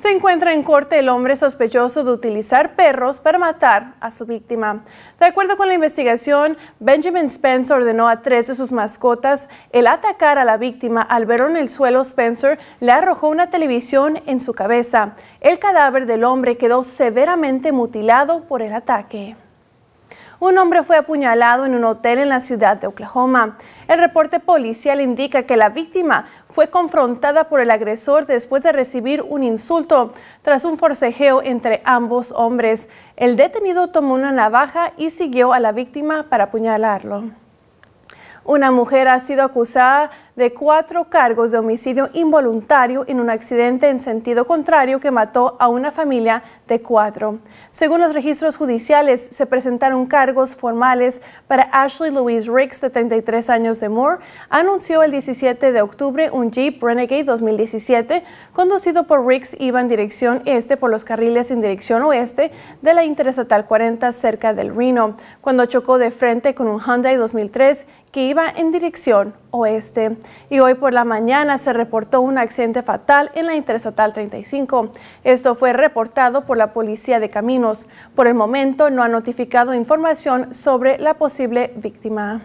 Se encuentra en corte el hombre sospechoso de utilizar perros para matar a su víctima. De acuerdo con la investigación, Benjamin Spencer ordenó a tres de sus mascotas el atacar a la víctima. Al verlo en el suelo, Spencer le arrojó una televisión en su cabeza. El cadáver del hombre quedó severamente mutilado por el ataque un hombre fue apuñalado en un hotel en la ciudad de Oklahoma. El reporte policial indica que la víctima fue confrontada por el agresor después de recibir un insulto tras un forcejeo entre ambos hombres. El detenido tomó una navaja y siguió a la víctima para apuñalarlo. Una mujer ha sido acusada de cuatro cargos de homicidio involuntario en un accidente en sentido contrario que mató a una familia de cuatro. Según los registros judiciales, se presentaron cargos formales para Ashley Louise Ricks, de 33 años de Moore, anunció el 17 de octubre un Jeep Renegade 2017 conducido por Ricks iba en dirección este por los carriles en dirección oeste de la Interestatal 40 cerca del Reno, cuando chocó de frente con un Hyundai 2003 que iba en dirección oeste y hoy por la mañana se reportó un accidente fatal en la Interestatal 35. Esto fue reportado por la Policía de Caminos. Por el momento no ha notificado información sobre la posible víctima.